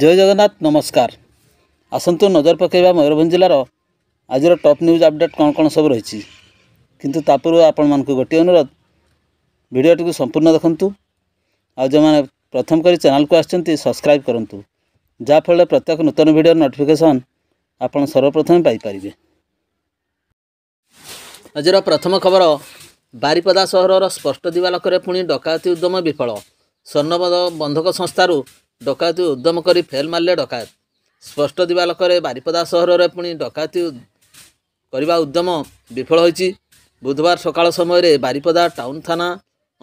ଜୟ ଜଗନ୍ନାଥ ନମସ୍କାର ଆସନ୍ତୁ ନଜର ପକାଇବା ମୟୂରଭଞ୍ଜ ଜିଲ୍ଲାର ଆଜିର ଟପ୍ ନ୍ୟୁଜ୍ ଅପଡ଼େଟ୍ କ'ଣ କ'ଣ ସବୁ ରହିଛି କିନ୍ତୁ ତା ପୂର୍ବରୁ ଆପଣମାନଙ୍କୁ ଗୋଟିଏ ଅନୁରୋଧ ଭିଡ଼ିଓଟିକୁ ସମ୍ପୂର୍ଣ୍ଣ ଦେଖନ୍ତୁ ଆଉ ଯେଉଁମାନେ ପ୍ରଥମ କରି ଚ୍ୟାନେଲ୍କୁ ଆସିଛନ୍ତି ସବସ୍କ୍ରାଇବ୍ କରନ୍ତୁ ଯାହାଫଳରେ ପ୍ରତ୍ୟେକ ନୂତନ ଭିଡ଼ିଓର ନୋଟିଫିକେସନ୍ ଆପଣ ସର୍ବପ୍ରଥମେ ପାଇପାରିବେ ଆଜିର ପ୍ରଥମ ଖବର ବାରିପଦା ସହରର ସ୍ପଷ୍ଟ ଦିବାଲୋକରେ ପୁଣି ଡକାୟତି ଉଦ୍ୟମ ବିଫଳ ସ୍ୱର୍ଣ୍ଣବଦ ବନ୍ଧକ ସଂସ୍ଥାରୁ ଡକାୟତି ଉଦ୍ୟମ କରି ଫେଲ୍ ମାରିଲେ ଡକାୟତ ସ୍ପଷ୍ଟ ଦିବା ଲୋକରେ ବାରିପଦା ସହରରେ ପୁଣି ଡକାୟତି କରିବା ଉଦ୍ୟମ ବିଫଳ ହୋଇଛି ବୁଧବାର ସକାଳ ସମୟରେ ବାରିପଦା ଟାଉନ୍ ଥାନା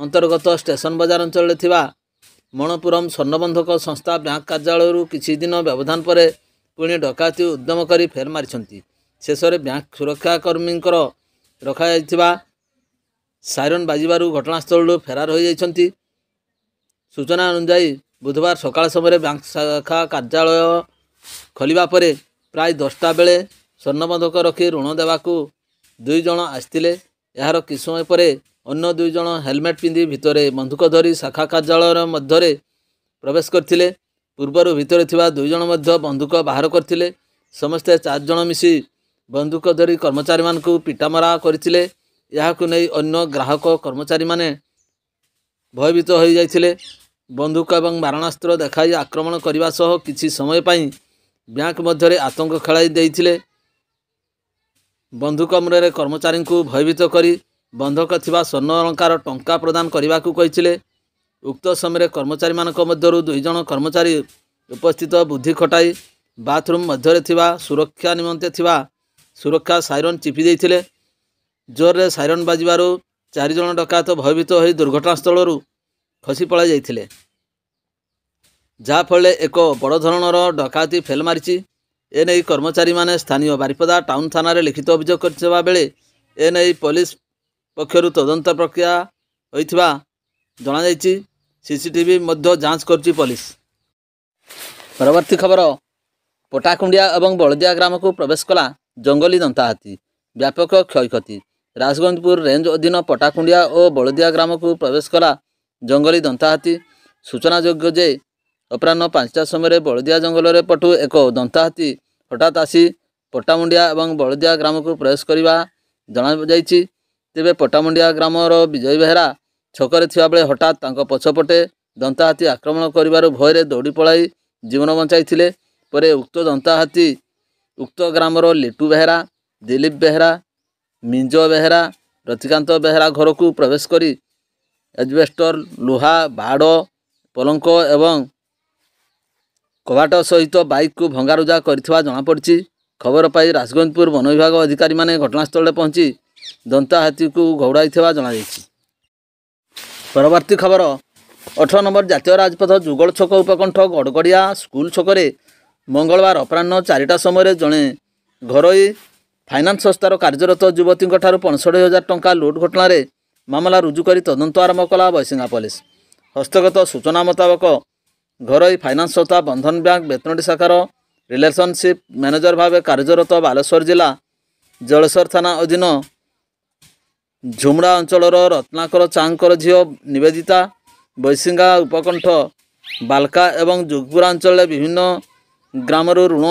ଅନ୍ତର୍ଗତ ଷ୍ଟେସନ୍ ବଜାର ଅଞ୍ଚଳରେ ଥିବା ମଣପୁରମ୍ ସ୍ୱର୍ଣ୍ଣବନ୍ଧକ ସଂସ୍ଥା ବ୍ୟାଙ୍କ କାର୍ଯ୍ୟାଳୟରୁ କିଛି ଦିନ ବ୍ୟବଧାନ ପରେ ପୁଣି ଡକାୟତି ଉଦ୍ୟମ କରି ଫେଲ୍ ମାରିଛନ୍ତି ଶେଷରେ ବ୍ୟାଙ୍କ ସୁରକ୍ଷାକର୍ମୀଙ୍କର ରଖାଯାଇଥିବା ସାଇରନ୍ ବାଜିବାରୁ ଘଟଣାସ୍ଥଳରୁ ଫେରାର ହୋଇଯାଇଛନ୍ତି ସୂଚନା ଅନୁଯାୟୀ ବୁଧବାର ସକାଳ ସମୟରେ ବ୍ୟାଙ୍କ ଶାଖା କାର୍ଯ୍ୟାଳୟ ଖୋଲିବା ପରେ ପ୍ରାୟ ଦଶଟା ବେଳେ ସ୍ୱର୍ଣ୍ଣବନ୍ଧକ ରଖି ଋଣ ଦେବାକୁ ଦୁଇ ଜଣ ଆସିଥିଲେ ଏହାର କିଛି ସମୟ ପରେ ଅନ୍ୟ ଦୁଇ ଜଣ ହେଲମେଟ୍ ପିନ୍ଧି ଭିତରେ ବନ୍ଧୁକ ଧରି ଶାଖା କାର୍ଯ୍ୟାଳୟର ମଧ୍ୟରେ ପ୍ରବେଶ କରିଥିଲେ ପୂର୍ବରୁ ଭିତରେ ଥିବା ଦୁଇ ଜଣ ମଧ୍ୟ ବନ୍ଧୁକ ବାହାର କରିଥିଲେ ସମସ୍ତେ ଚାରି ଜଣ ମିଶି ବନ୍ଧୁକ ଧରି କର୍ମଚାରୀମାନଙ୍କୁ ପିଟାମରା କରିଥିଲେ ଏହାକୁ ନେଇ ଅନ୍ୟ ଗ୍ରାହକ କର୍ମଚାରୀମାନେ ଭୟଭୀତ ହୋଇଯାଇଥିଲେ ବନ୍ଧୁକ ଏବଂ ମାରଣାସ୍ତ୍ର ଦେଖାଇ ଆକ୍ରମଣ କରିବା ସହ କିଛି ସମୟ ପାଇଁ ବ୍ୟାଙ୍କ ମଧ୍ୟରେ ଆତଙ୍କ ଖେଳାଇ ଦେଇଥିଲେ ବନ୍ଧୁକ ମୂଳରେ କର୍ମଚାରୀଙ୍କୁ ଭୟଭୀତ କରି ବନ୍ଧକ ଥିବା ସ୍ୱର୍ଣ୍ଣ ଅଳଙ୍କାର ଟଙ୍କା ପ୍ରଦାନ କରିବାକୁ କହିଥିଲେ ଉକ୍ତ ସମୟରେ କର୍ମଚାରୀମାନଙ୍କ ମଧ୍ୟରୁ ଦୁଇ ଜଣ କର୍ମଚାରୀ ଉପସ୍ଥିତ ବୁଦ୍ଧି ଖଟାଇ ବାଥରୁମ୍ ମଧ୍ୟରେ ଥିବା ସୁରକ୍ଷା ନିମନ୍ତେ ଥିବା ସୁରକ୍ଷା ସାଇରନ୍ ଚିପି ଦେଇଥିଲେ ଜୋର୍ରେ ସାଇରନ୍ ବାଜିବାରୁ ଚାରିଜଣ ଡକାୟତ ଭୟଭୀତ ହୋଇ ଦୁର୍ଘଟଣାସ୍ଥଳରୁ ଖସି ପଳାଯାଇଥିଲେ ଯାହାଫଳରେ ଏକ ବଡ଼ ଧରଣର ଡକାୟତି ଫେଲ୍ ମାରିଛି ଏନେଇ କର୍ମଚାରୀମାନେ ସ୍ଥାନୀୟ ବାରିପଦା ଟାଉନ୍ ଥାନାରେ ଲିଖିତ ଅଭିଯୋଗ କରିଥିବା ବେଳେ ଏ ନେଇ ପୋଲିସ ପକ୍ଷରୁ ତଦନ୍ତ ପ୍ରକ୍ରିୟା ହୋଇଥିବା ଜଣାଯାଇଛି ସିସିଟିଭି ମଧ୍ୟ ଯାଞ୍ଚ କରୁଛି ପୋଲିସ ପରବର୍ତ୍ତୀ ଖବର ପଟାକୁଣ୍ଡିଆ ଏବଂ ବଳଦିଆ ଗ୍ରାମକୁ ପ୍ରବେଶ କଲା ଜଙ୍ଗଲୀ ଦନ୍ତା ହାତୀ ବ୍ୟାପକ କ୍ଷୟକ୍ଷତି ରାଜଗଞ୍ଜପୁର ରେଞ୍ଜ ଅଧୀନ ପଟାକୁଣ୍ଡିଆ ଓ ବଳଦିଆ ଗ୍ରାମକୁ ପ୍ରବେଶ କଲା ଜଙ୍ଗଲୀ ଦନ୍ତା ହାତୀ ସୂଚନାଯୋଗ୍ୟ ଯେ ଅପରାହ୍ନ ପାଞ୍ଚଟା ସମୟରେ ବଳଦିଆ ଜଙ୍ଗଲରେ ପଟୁ ଏକ ଦନ୍ତା ହାତୀ ହଠାତ୍ ଆସି ପଟାମୁଣ୍ଡିଆ ଏବଂ ବଳଦିଆ ଗ୍ରାମକୁ ପ୍ରବେଶ କରିବା ଜଣାଯାଇଛି ତେବେ ପଟାମୁଣ୍ଡିଆ ଗ୍ରାମର ବିଜୟ ବେହେରା ଛକରେ ଥିବାବେଳେ ହଠାତ୍ ତାଙ୍କ ପଛପଟେ ଦନ୍ତା ହାତୀ ଆକ୍ରମଣ କରିବାରୁ ଭୟରେ ଦୌଡ଼ି ପଳାଇ ଜୀବନ ବଞ୍ଚାଇଥିଲେ ପରେ ଉକ୍ତ ଦନ୍ତା ହାତୀ ଉକ୍ତ ଗ୍ରାମର ଲିଟୁ ବେହେରା ଦିଲୀପ ବେହେରା ମିଞ୍ଜ ବେହେରା ରତିକାନ୍ତ ବେହେରା ଘରକୁ ପ୍ରବେଶ କରି ଏଜବେଷ୍ଟର ଲୁହା ବାଡ଼ ପଲଙ୍କ ଏବଂ କବାଟ ସହିତ ବାଇକ୍କୁ ଭଙ୍ଗାରୁଜା କରିଥିବା ଜଣାପଡ଼ିଛି ଖବର ପାଇ ରାଜଗଞ୍ଜପୁର ବନ ବିଭାଗ ଅଧିକାରୀମାନେ ଘଟଣାସ୍ଥଳରେ ପହଞ୍ଚି ଦନ୍ତା ହାତୀକୁ ଘଉଡ଼ାଇଥିବା ଜଣାଯାଇଛି ପରବର୍ତ୍ତୀ ଖବର ଅଠର ନମ୍ବର ଜାତୀୟ ରାଜପଥ ଯୁଗଳ ଛକ ଉପକଣ୍ଠ ଗଡ଼ଗଡ଼ିଆ ସ୍କୁଲ ଛକରେ ମଙ୍ଗଳବାର ଅପରାହ୍ନ ଚାରିଟା ସମୟରେ ଜଣେ ଘରୋଇ ଫାଇନାନ୍ସ ସଂସ୍ଥାର କାର୍ଯ୍ୟରତ ଯୁବତୀଙ୍କଠାରୁ ପଞ୍ଚଷଠି ହଜାର ଟଙ୍କା ଲୁଟ୍ ଘଟଣାରେ ମାମଲା ରୁଜୁ କରି ତଦନ୍ତ ଆରମ୍ଭ କଲା ବୈସିଙ୍ଗା ପୋଲିସ ହସ୍ତଗତ ସୂଚନା ମୁତାବକ ଘରୋଇ ଫାଇନାନ୍ସ ସଂସ୍ଥା ବନ୍ଧନ ବ୍ୟାଙ୍କ ବେତନଟି ଶାଖାର ରିଲେସନସିପ୍ ମ୍ୟାନେଜର ଭାବେ କାର୍ଯ୍ୟରତ ବାଲେଶ୍ୱର ଜିଲ୍ଲା ଜଳେଶ୍ୱର ଥାନା ଅଧୀନ ଝୁମୁଡ଼ା ଅଞ୍ଚଳର ରତ୍ନାକର ଚାଙ୍କର ଝିଅ ନିବେଦିତା ବୈସିଙ୍ଗା ଉପକଣ୍ଠ ବାଲକା ଏବଂ ଯୁଗପୁରା ଅଞ୍ଚଳରେ ବିଭିନ୍ନ ଗ୍ରାମରୁ ଋଣ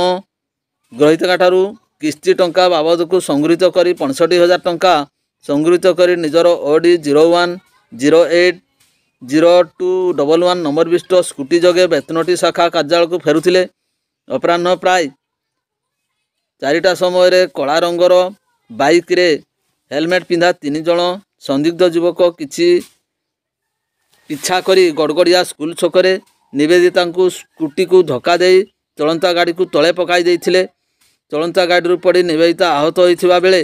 ଗ୍ରହୀତଙ୍କ ଠାରୁ କିସ୍ତି ଟଙ୍କା ବାବଦକୁ ସଂଗୃହୀତ କରି ପଞ୍ଚଷଠି ହଜାର ଟଙ୍କା ସଂଗୃହୀତ କରି ନିଜର O D zero one zero eight zero two double one number ବିଶିଷ୍ଟ ସ୍କୁଟି ଯୋଗେ ବେତନଟି ଶାଖା କାର୍ଯ୍ୟାଳୟକୁ ଫେରୁଥିଲେ ଅପରାହ୍ନ ପ୍ରାୟ ଚାରିଟା ସମୟରେ କଳା ରଙ୍ଗର ବାଇକ୍ରେ ହେଲମେଟ୍ ପିନ୍ଧା ତିନି ଜଣ ସନ୍ଦିଗ୍ଧ ଯୁବକ କିଛି ପିଛା କରି ଗଡ଼ଗଡ଼ିଆ ସ୍କୁଲ ଛକରେ ନିବେଦିତାଙ୍କୁ ସ୍କୁଟିକୁ ଧକ୍କା ଦେଇ ଚଳନ୍ତା ଗାଡ଼ିକୁ ତଳେ ପକାଇ ଦେଇଥିଲେ ଚଳନ୍ତା ଗାଡ଼ିରୁ ପଡ଼ି ନିବେଦିତା ଆହତ ହୋଇଥିବା ବେଳେ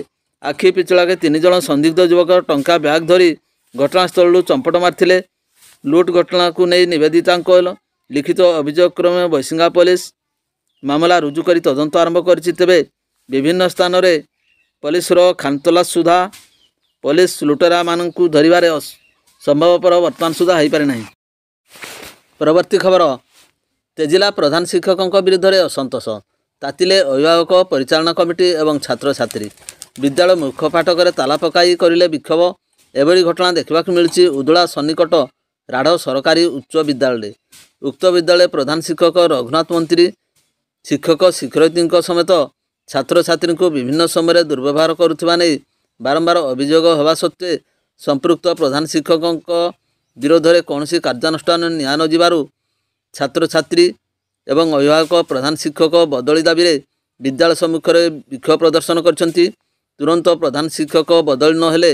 ଆଖି ପିଛୁଳାକେ ତିନି ଜଣ ସନ୍ଦିଗ୍ଧ ଯୁବକ ଟଙ୍କା ବ୍ୟାଗ୍ ଧରି ଘଟଣାସ୍ଥଳରୁ ଚମ୍ପଟ ମାରିଥିଲେ ଲୁଟ୍ ଘଟଣାକୁ ନେଇ ନିବେଦିତାଙ୍କ ଲିଖିତ ଅଭିଯୋଗ କ୍ରମେ ବୈଶିଙ୍ଗା ପୋଲିସ ମାମଲା ରୁଜୁ କରି ତଦନ୍ତ ଆରମ୍ଭ କରିଛି ତେବେ ବିଭିନ୍ନ ସ୍ଥାନରେ ପୋଲିସର ଖାନତଲା ସୁଦ୍ଧା ପୋଲିସ ଲୁଟେରାମାନଙ୍କୁ ଧରିବାରେ ସମ୍ଭବପର ବର୍ତ୍ତମାନ ସୁଦ୍ଧା ହୋଇପାରିନାହିଁ ପରବର୍ତ୍ତୀ ଖବର ତେଜିଲା ପ୍ରଧାନ ଶିକ୍ଷକଙ୍କ ବିରୁଦ୍ଧରେ ଅସନ୍ତୋଷ ତାତିଲେ ଅଭିଭାବକ ପରିଚାଳନା କମିଟି ଏବଂ ଛାତ୍ରଛାତ୍ରୀ ବିଦ୍ୟାଳୟ ମୁଖ ଫାଟକରେ ତାଲା ପକାଇ କରିଲେ ବିକ୍ଷୋଭ ଏଭଳି ଘଟଣା ଦେଖିବାକୁ ମିଳିଛି ଉଦଳା ସନ୍ନିକଟ ରାଢ଼ ସରକାରୀ ଉଚ୍ଚ ବିଦ୍ୟାଳୟରେ ଉକ୍ତ ବିଦ୍ୟାଳୟ ପ୍ରଧାନ ଶିକ୍ଷକ ରଘୁନାଥ ମନ୍ତ୍ରୀ ଶିକ୍ଷକ ଶିକ୍ଷୟତ୍ରୀଙ୍କ ସମେତ ଛାତ୍ରଛାତ୍ରୀଙ୍କୁ ବିଭିନ୍ନ ସମୟରେ ଦୁର୍ବ୍ୟବହାର କରୁଥିବା ନେଇ ବାରମ୍ବାର ଅଭିଯୋଗ ହେବା ସତ୍ତ୍ୱେ ସମ୍ପୃକ୍ତ ପ୍ରଧାନ ଶିକ୍ଷକଙ୍କ ବିରୋଧରେ କୌଣସି କାର୍ଯ୍ୟାନୁଷ୍ଠାନ ନିଆ ନଯିବାରୁ ଛାତ୍ରଛାତ୍ରୀ ଏବଂ ଅଭିଭାବକ ପ୍ରଧାନ ଶିକ୍ଷକ ବଦଳି ଦାବିରେ ବିଦ୍ୟାଳୟ ସମ୍ମୁଖରେ ବିକ୍ଷୋଭ ପ୍ରଦର୍ଶନ କରିଛନ୍ତି ତୁରନ୍ତ ପ୍ରଧାନ ଶିକ୍ଷକ ବଦଳି ନହେଲେ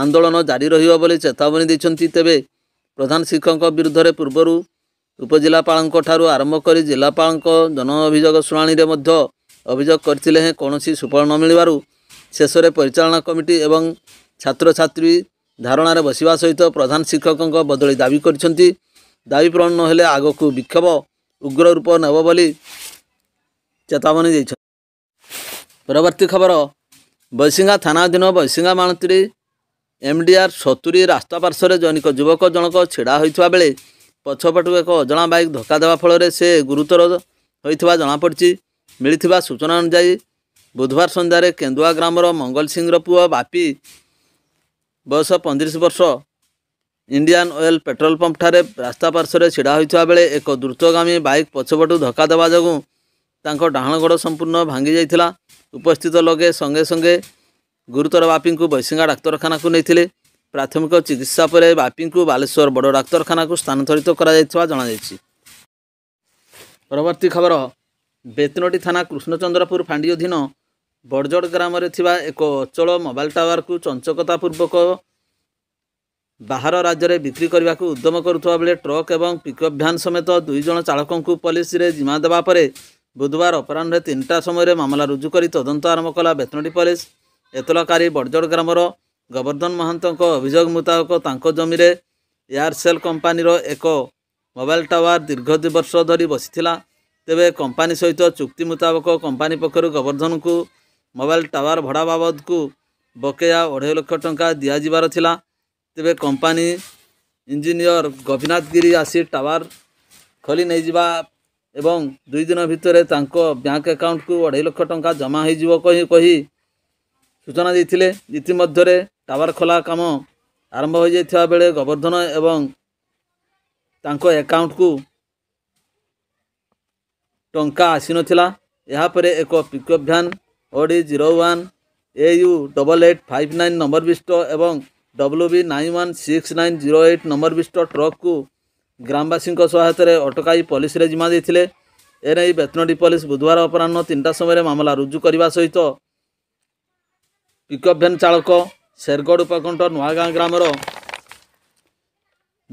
ଆନ୍ଦୋଳନ ଜାରି ରହିବ ବୋଲି ଚେତାବନୀ ଦେଇଛନ୍ତି ତେବେ ପ୍ରଧାନ ଶିକ୍ଷକଙ୍କ ବିରୁଦ୍ଧରେ ପୂର୍ବରୁ ଉପଜିଲ୍ଲାପାଳଙ୍କ ଠାରୁ ଆରମ୍ଭ କରି ଜିଲ୍ଲାପାଳଙ୍କ ଜନ ଅଭିଯୋଗ ଶୁଣାଣିରେ ମଧ୍ୟ ଅଭିଯୋଗ କରିଥିଲେ ହେଁ କୌଣସି ସୁଫଳ ନ ମିଳିବାରୁ ଶେଷରେ ପରିଚାଳନା କମିଟି ଏବଂ ଛାତ୍ରଛାତ୍ରୀ ଧାରଣାରେ ବସିବା ସହିତ ପ୍ରଧାନ ଶିକ୍ଷକଙ୍କ ବଦଳି ଦାବି କରିଛନ୍ତି ଦାବି ପୂରଣ ନହେଲେ ଆଗକୁ ବିକ୍ଷୋଭ ଉଗ୍ର ରୂପ ନେବ ବୋଲି ଚେତାବନୀ ଦେଇଛନ୍ତି ପରବର୍ତ୍ତୀ ଖବର ବୈଶିଙ୍ଗା ଥାନାଧୀନ Baisinga Manatri M D R ସତୁରୀ ରାସ୍ତା ପାର୍ଶ୍ୱରେ ଜନୈକ ଯୁବକ ଜଣକ ଛିଡ଼ା ହୋଇଥିବା ବେଳେ ପଛପଟୁ ଏକ ଅଜଣା ବାଇକ୍ ଧକ୍କା ଦେବା ଫଳରେ ସେ ଗୁରୁତର ହୋଇଥିବା ଜଣାପଡ଼ିଛି ମିଳିଥିବା ସୂଚନା ଅନୁଯାୟୀ ବୁଧବାର ସନ୍ଧ୍ୟାରେ କେନ୍ଦୁଆ ଗ୍ରାମର ମଙ୍ଗଲ ସିଂର ପୁଅ ବାପି ବୟସ ପଇଁତିରିଶ ବର୍ଷ ଇଣ୍ଡିଆନ୍ ଅଏଲ୍ ପେଟ୍ରୋଲ୍ ପମ୍ପଠାରେ ରାସ୍ତା ପାର୍ଶ୍ୱରେ ଛିଡ଼ା ହୋଇଥିବା ବେଳେ ଏକ ଦ୍ରୁତଗାମୀ ବାଇକ୍ ପଛପଟୁ ଧକ୍କା ଦେବା ଯୋଗୁଁ ତାଙ୍କ ଡାହାଣ ଗୋଡ଼ ସମ୍ପୂର୍ଣ୍ଣ ଭାଙ୍ଗି ଯାଇଥିଲା ଉପସ୍ଥିତ ଲୋକେ ସଙ୍ଗେ ସଙ୍ଗେ ଗୁରୁତର ବାପିଙ୍କୁ ବୈଶିଙ୍ଗା ଡାକ୍ତରଖାନାକୁ ନେଇଥିଲେ ପ୍ରାଥମିକ ଚିକିତ୍ସା ପରେ ବାପିଙ୍କୁ ବାଲେଶ୍ୱର ବଡ଼ ଡାକ୍ତରଖାନାକୁ ସ୍ଥାନାନ୍ତରିତ କରାଯାଇଥିବା ଜଣାଯାଇଛି ପରବର୍ତ୍ତୀ ଖବର ବେତନଟି ଥାନା କୃଷ୍ଣଚନ୍ଦ୍ରପୁର ଫାଣ୍ଡି ଅଧୀନ ବଡ଼ଜଡ଼ ଗ୍ରାମରେ ଥିବା ଏକ ଅଚଳ ମୋବାଇଲ୍ ଟାୱାରକୁ ଚଞ୍ଚକତା ପୂର୍ବକ ବାହାର ରାଜ୍ୟରେ ବିକ୍ରି କରିବାକୁ ଉଦ୍ୟମ କରୁଥିବା ବେଳେ ଟ୍ରକ୍ ଏବଂ ପିକଅପ୍ ଭ୍ୟାନ୍ ସମେତ ଦୁଇ ଜଣ ଚାଳକଙ୍କୁ ପଲିସିରେ ଜିମା ଦେବା ପରେ ବୁଧବାର ଅପରାହ୍ନରେ ତିନିଟା ସମୟରେ ମାମଲା ରୁଜୁ କରି ତଦନ୍ତ ଆରମ୍ଭ କଲା ବେତନଟି ପୋଲିସ ଏତଲାକାରୀ ବଡ଼ଜଡ଼ ଗ୍ରାମର ଗୋବର୍ଦ୍ଧନ ମହାନ୍ତଙ୍କ ଅଭିଯୋଗ ମୁତାବକ ତାଙ୍କ ଜମିରେ ଏୟାରସେଲ୍ କମ୍ପାନୀର ଏକ ମୋବାଇଲ ଟାୱାର ଦୀର୍ଘ ଦୁଇ ବର୍ଷ ଧରି ବସିଥିଲା ତେବେ କମ୍ପାନୀ ସହିତ ଚୁକ୍ତି ମୁତାବକ କମ୍ପାନୀ ପକ୍ଷରୁ ଗୋବର୍ଦ୍ଧନକୁ ମୋବାଇଲ ଟାୱାର ଭଡ଼ା ବାବଦକୁ ବକେୟା ଅଢ଼େଇ ଲକ୍ଷ ଟଙ୍କା ଦିଆଯିବାର ଥିଲା ତେବେ କମ୍ପାନୀ ଇଞ୍ଜିନିୟର ଗୋପୀନାଥ ଗିରି ଆସି ଟାୱାର ଖୋଲି ନେଇଯିବା ଏବଂ ଦୁଇ ଦିନ ଭିତରେ ତାଙ୍କ ବ୍ୟାଙ୍କ ଆକାଉଣ୍ଟକୁ ଅଢ଼େଇ ଲକ୍ଷ ଟଙ୍କା ଜମା ହୋଇଯିବ କହି କହି ସୂଚନା ଦେଇଥିଲେ ଇତିମଧ୍ୟରେ ଟାୱାର ଖୋଲା କାମ ଆରମ୍ଭ ହୋଇଯାଇଥିବା ବେଳେ ଗୋବର୍ଦ୍ଧନ ଏବଂ ତାଙ୍କ ଆକାଉଣ୍ଟକୁ ଟଙ୍କା ଆସିନଥିଲା ଏହାପରେ ଏକ pickup van O D zero one A U double eight five nine number ବିଷ୍ଟ ଏବଂ W B nine one six nine zero eight number ବିଷ୍ଟ ଟ୍ରକ୍କୁ ଗ୍ରାମବାସୀଙ୍କ ସହାୟତାରେ ଅଟକାଇ ପୋଲିସରେ ଜିମା ଦେଇଥିଲେ ଏନେଇ ବେତନଟି ପୋଲିସ ବୁଧବାର ଅପରାହ୍ନ ତିନିଟା ସମୟରେ ମାମଲା ରୁଜୁ କରିବା ସହିତ ପିକଅପ୍ ଭ୍ୟାନ୍ ଚାଳକ ଶେରଗଡ଼ ଉପକଣ୍ଠ ନୂଆଗାଁ ଗ୍ରାମର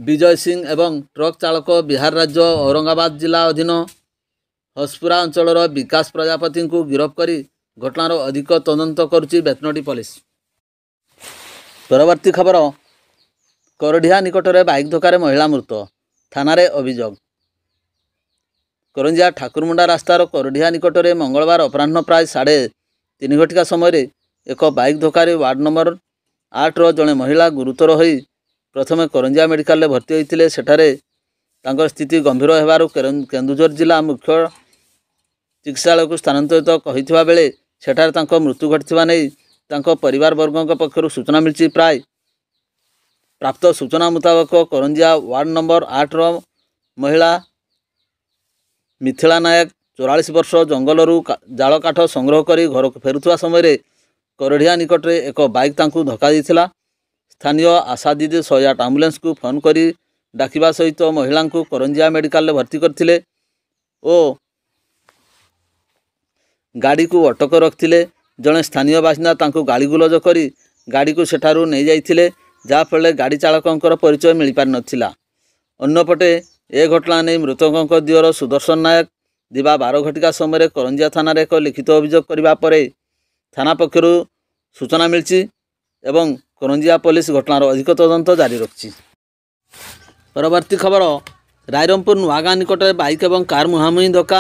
ବିଜୟ ସିଂ ଏବଂ ଟ୍ରକ୍ ଚାଳକ ବିହାର ରାଜ୍ୟ ଔରଙ୍ଗାବାଦ ଜିଲ୍ଲା ଅଧୀନ ହସପୁରା ଅଞ୍ଚଳର ବିକାଶ ପ୍ରଜାପତିଙ୍କୁ ଗିରଫ କରି ଘଟଣାର ଅଧିକ ତଦନ୍ତ କରୁଛି ବେତନଟି ପୋଲିସ ପରବର୍ତ୍ତୀ ଖବର କରଡ଼ିହା ନିକଟରେ ବାଇକ୍ ଧକ୍କାରେ ମହିଳା ମୃତ ଥାନାରେ ଅଭିଯୋଗ କରଞ୍ଜିଆ ଠାକୁରମୁଣ୍ଡା ରାସ୍ତାର କରଡ଼ିହା ନିକଟରେ ମଙ୍ଗଳବାର ଅପରାହ୍ନ ପ୍ରାୟ ସାଢ଼େ ତିନି ଘଟିକା ସମୟରେ ଏକ ବାଇକ୍ ଧୋକାରେ ୱାର୍ଡ଼ ନମ୍ବର ଆଠର ଜଣେ ମହିଳା ଗୁରୁତର ହୋଇ ପ୍ରଥମେ କରଞ୍ଜିଆ ମେଡ଼ିକାଲରେ ଭର୍ତ୍ତି ହୋଇଥିଲେ ସେଠାରେ ତାଙ୍କର ସ୍ଥିତି ଗମ୍ଭୀର ହେବାରୁ କେନ୍ଦୁଝର ଜିଲ୍ଲା ମୁଖ୍ୟ ଚିକିତ୍ସାଳୟକୁ ସ୍ଥାନାନ୍ତରିତ କହିଥିବା ବେଳେ ସେଠାରେ ତାଙ୍କ ମୃତ୍ୟୁ ଘଟିଥିବା ନେଇ ତାଙ୍କ ପରିବାରବର୍ଗଙ୍କ ପକ୍ଷରୁ ସୂଚନା ମିଳିଛି ପ୍ରାୟ ପ୍ରାପ୍ତ ସୂଚନା ମୁତାବକ କରଞ୍ଜିଆ ୱାର୍ଡ଼ ନମ୍ବର ଆଠର ମହିଳା ମିଥିଳା ନାୟକ ଚଉରାଳିଶ ବର୍ଷ ଜଙ୍ଗଲରୁ ଜାଳ କାଠ ସଂଗ୍ରହ କରି ଘରକୁ ଫେରୁଥିବା ସମୟରେ କରଢ଼ିଆ ନିକଟରେ ଏକ ବାଇକ୍ ତାଙ୍କୁ ଧକ୍କା ଦେଇଥିଲା ସ୍ଥାନୀୟ ଆଶା ଦିଦି ଶହେ ଆଠ ଆମ୍ବୁଲାନ୍ସକୁ ଫୋନ୍ କରି ଡାକିବା ସହିତ ମହିଳାଙ୍କୁ କରଞ୍ଜିଆ ମେଡ଼ିକାଲରେ ଭର୍ତ୍ତି କରିଥିଲେ ଓ ଗାଡ଼ିକୁ ଅଟକ ରଖିଥିଲେ ଜଣେ ସ୍ଥାନୀୟ ବାସିନ୍ଦା ତାଙ୍କୁ ଗାଳିଗୁଲଜ କରି ଗାଡ଼ିକୁ ସେଠାରୁ ନେଇଯାଇଥିଲେ ଯାହାଫଳରେ ଗାଡ଼ି ଚାଳକଙ୍କର ପରିଚୟ ମିଳିପାରିନଥିଲା ଅନ୍ୟପଟେ ଏ ଘଟଣା ନେଇ ମୃତକଙ୍କ ଦିଅର ସୁଦର୍ଶନ ନାୟକ ଦିବା ବାର ଘଟିକା ସମୟରେ କରଞ୍ଜିଆ ଥାନାରେ ଏକ ଲିଖିତ ଅଭିଯୋଗ କରିବା ପରେ ଥାନା ପକ୍ଷରୁ ସୂଚନା ମିଳିଛି ଏବଂ କରଞ୍ଜିଆ ପୋଲିସ ଘଟଣାର ଅଧିକ ତଦନ୍ତ ଜାରି ରଖିଛି ପରବର୍ତ୍ତୀ ଖବର ରାଇରଙ୍ଗପୁର ନୂଆଗାଁ ନିକଟରେ ବାଇକ୍ ଏବଂ କାର୍ ମୁହାଁମୁହିଁ ଧକ୍କା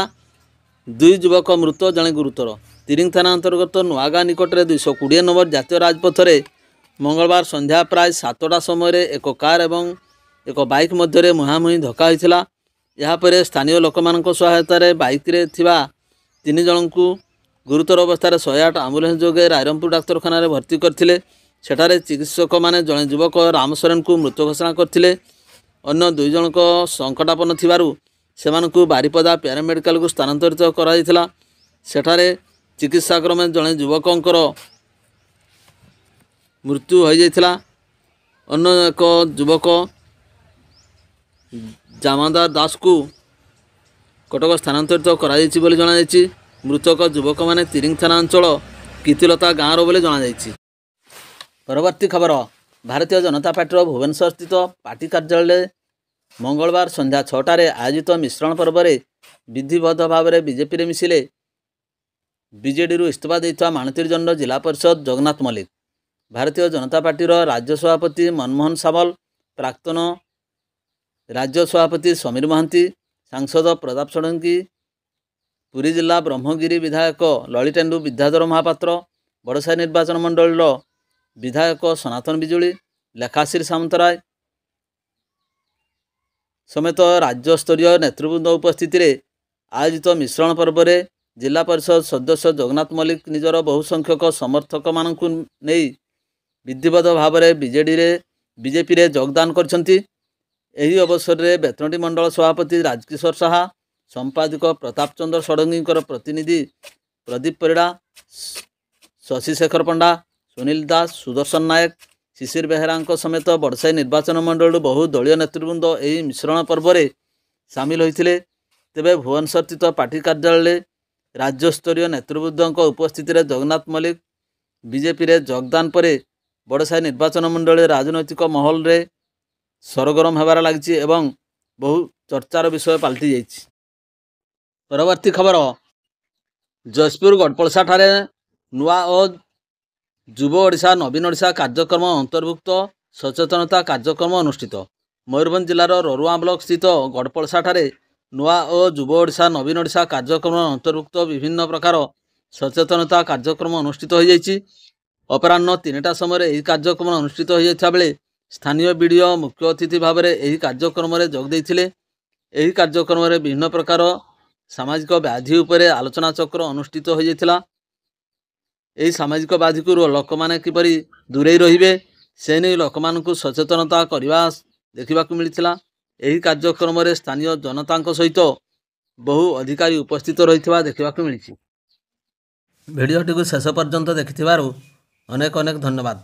ଦୁଇ ଯୁବକ ମୃତ ଜଣେ ଗୁରୁତର ତିରିଙ୍ଗ ଥାନା ଅନ୍ତର୍ଗତ ନୂଆଗାଁ ନିକଟରେ ଦୁଇଶହ କୋଡ଼ିଏ ନମ୍ବର ଜାତୀୟ ରାଜପଥରେ ମଙ୍ଗଳବାର ସନ୍ଧ୍ୟା ପ୍ରାୟ ସାତଟା ସମୟରେ ଏକ କାର୍ ଏବଂ ଏକ ବାଇକ୍ ମଧ୍ୟରେ ମୁହାଁମୁହିଁ ଧକ୍କା ହୋଇଥିଲା ଏହାପରେ ସ୍ଥାନୀୟ ଲୋକମାନଙ୍କ ସହାୟତାରେ ବାଇକ୍ରେ ଥିବା ତିନି ଜଣଙ୍କୁ ଗୁରୁତର ଅବସ୍ଥାରେ ଶହେ ଆଠ ଆମ୍ବୁଲାନ୍ସ ଯୋଗେ ରାଇରମ୍ପୁର ଡାକ୍ତରଖାନାରେ ଭର୍ତ୍ତି କରିଥିଲେ ସେଠାରେ ଚିକିତ୍ସକମାନେ ଜଣେ ଯୁବକ ରାମସରେନ୍ଙ୍କୁ ମୃତ ଘୋଷଣା କରିଥିଲେ ଅନ୍ୟ ଦୁଇ ଜଣଙ୍କ ସଙ୍କଟାପନ୍ନ ଥିବାରୁ ସେମାନଙ୍କୁ ବାରିପଦା ପ୍ୟାରାମେଡ଼ିକାଲକୁ ସ୍ଥାନାନ୍ତରିତ କରାଯାଇଥିଲା ସେଠାରେ ଚିକିତ୍ସା କ୍ରମେ ଜଣେ ଯୁବକଙ୍କର ମୃତ୍ୟୁ ହୋଇଯାଇଥିଲା ଅନ୍ୟ ଏକ ଯୁବକ ଜାମାଦାର ଦାସକୁ କଟକ ସ୍ଥାନାନ୍ତରିତ କରାଯାଇଛି ବୋଲି ଜଣାଯାଇଛି ମୃତକ ଯୁବକମାନେ ତିରିଂ ଥାନା ଅଞ୍ଚଳ କିତିଲତା ଗାଁର ବୋଲି ଜଣାଯାଇଛି ପରବର୍ତ୍ତୀ ଖବର ଭାରତୀୟ ଜନତା ପାର୍ଟିର ଭୁବନେଶ୍ୱରସ୍ଥିତ ପାର୍ଟି କାର୍ଯ୍ୟାଳୟରେ ମଙ୍ଗଳବାର ସନ୍ଧ୍ୟା ଛଅଟାରେ ଆୟୋଜିତ ମିଶ୍ରଣ ପର୍ବରେ ବିଧିବଦ୍ଧ ଭାବରେ ବିଜେପିରେ ମିଶିଲେ ବିଜେଡ଼ିରୁ ଇସ୍ତଫା ଦେଇଥିବା ମାଣତିରିଜଣ୍ଡ ଜିଲ୍ଲା ପରିଷଦ ଜଗନ୍ନାଥ ମଲ୍ଲିକ ଭାରତୀୟ ଜନତା ପାର୍ଟିର ରାଜ୍ୟ ସଭାପତି ମନମୋହନ ସାମଲ ପ୍ରାକ୍ତନ ରାଜ୍ୟ ସଭାପତି ସମୀର ମହାନ୍ତି ସାଂସଦ ପ୍ରତାପ ଷଡ଼ଙ୍ଗୀ ପୁରୀ ଜିଲ୍ଲା ବ୍ରହ୍ମଗିରି ବିଧାୟକ ଲଳିତେନ୍ଦୁ ବିଦ୍ୟାଧର ମହାପାତ୍ର ବଡ଼ସାହି ନିର୍ବାଚନ ମଣ୍ଡଳୀର ବିଧାୟକ ସନାତନ ବିଜୁଳି ଲେଖାଶ୍ରୀ ସାମନ୍ତରାୟ ସମେତ ରାଜ୍ୟସ୍ତରୀୟ ନେତୃବୃନ୍ଦ ଉପସ୍ଥିତିରେ ଆୟୋଜିତ ମିଶ୍ରଣ ପର୍ବରେ ଜିଲ୍ଲା ପରିଷଦ ସଦସ୍ୟ ଜଗନ୍ନାଥ ମଲ୍ଲିକ ନିଜର ବହୁସଂଖ୍ୟକ ସମର୍ଥକମାନଙ୍କୁ ନେଇ ବିଧିବଦ୍ଧ ଭାବରେ ବିଜେଡ଼ିରେ ବିଜେପିରେ ଯୋଗଦାନ କରିଛନ୍ତି ଏହି ଅବସରରେ ବେତନଟୀ ମଣ୍ଡଳ ସଭାପତି ରାଜକିଶୋର ସାହା ସମ୍ପାଦକ ପ୍ରତାପ ଚନ୍ଦ୍ର ଷଡ଼ଙ୍ଗୀଙ୍କର ପ୍ରତିନିଧି ପ୍ରଦୀପ ପରିଡ଼ା ଶଶିଶେଖର ପଣ୍ଡା ସୁନୀଲ ଦାସ ସୁଦର୍ଶନ ନାୟକ ଶିଶିର ବେହେରାଙ୍କ ସମେତ ବଡ଼ସାହି ନିର୍ବାଚନ ମଣ୍ଡଳୀରୁ ବହୁ ଦଳୀୟ ନେତୃବୃନ୍ଦ ଏହି ମିଶ୍ରଣ ପର୍ବରେ ସାମିଲ ହୋଇଥିଲେ ତେବେ ଭୁବନେଶ୍ୱରସ୍ଥିତ ପାର୍ଟି କାର୍ଯ୍ୟାଳୟରେ ରାଜ୍ୟସ୍ତରୀୟ ନେତୃବୃନ୍ଦଙ୍କ ଉପସ୍ଥିତିରେ ଜଗନ୍ନାଥ ମଲ୍ଲିକ ବିଜେପିରେ ଯୋଗଦାନ ପରେ ବଡ଼ସାହି ନିର୍ବାଚନ ମଣ୍ଡଳୀ ରାଜନୈତିକ ମହଲରେ ସରଗରମ ହେବାର ଲାଗିଛି ଏବଂ ବହୁ ଚର୍ଚ୍ଚାର ବିଷୟ ପାଲଟି ଯାଇଛି ପରବର୍ତ୍ତୀ ଖବର ଯଶପୁର ଗଡ଼ପଳସାଠାରେ ନୂଆ ଓ ଯୁବ ଓଡ଼ିଶା ନବୀନ ଓଡ଼ିଶା କାର୍ଯ୍ୟକ୍ରମ ଅନ୍ତର୍ଭୁକ୍ତ ସଚେତନତା କାର୍ଯ୍ୟକ୍ରମ ଅନୁଷ୍ଠିତ ମୟୂରଭଞ୍ଜ ଜିଲ୍ଲାର ରରୁଆ ବ୍ଲକ ସ୍ଥିତ ଗଡ଼ପଳସାଠାରେ ନୂଆ ଓ ଯୁବ ଓଡ଼ିଶା ନବୀନ ଓଡ଼ିଶା କାର୍ଯ୍ୟକ୍ରମ ଅନ୍ତର୍ଭୁକ୍ତ ବିଭିନ୍ନ ପ୍ରକାର ସଚେତନତା କାର୍ଯ୍ୟକ୍ରମ ଅନୁଷ୍ଠିତ ହୋଇଯାଇଛି ଅପରାହ୍ନ ତିନିଟା ସମୟରେ ଏହି କାର୍ଯ୍ୟକ୍ରମ ଅନୁଷ୍ଠିତ ହୋଇଯାଇଥିବା ବେଳେ ସ୍ଥାନୀୟ ବି ଡି ଓ ମୁଖ୍ୟ ଅତିଥି ଭାବରେ ଏହି କାର୍ଯ୍ୟକ୍ରମରେ ଯୋଗ ଦେଇଥିଲେ ଏହି କାର୍ଯ୍ୟକ୍ରମରେ ବିଭିନ୍ନ ପ୍ରକାର ସାମାଜିକ ବ୍ୟାଧି ଉପରେ ଆଲୋଚନାଚକ୍ର ଅନୁଷ୍ଠିତ ହୋଇଯାଇଥିଲା ଏହି ସାମାଜିକ ବ୍ୟାଧିକୁ ଲୋକମାନେ କିପରି ଦୂରେଇ ରହିବେ ସେ ନେଇ ଲୋକମାନଙ୍କୁ ସଚେତନତା କରିବା ଦେଖିବାକୁ ମିଳିଥିଲା ଏହି କାର୍ଯ୍ୟକ୍ରମରେ ସ୍ଥାନୀୟ ଜନତାଙ୍କ ସହିତ ବହୁ ଅଧିକାରୀ ଉପସ୍ଥିତ ରହିଥିବା ଦେଖିବାକୁ ମିଳିଛି ଭିଡ଼ିଓଟିକୁ ଶେଷ ପର୍ଯ୍ୟନ୍ତ ଦେଖିଥିବାରୁ অনেক অনেক ধন্যবাদ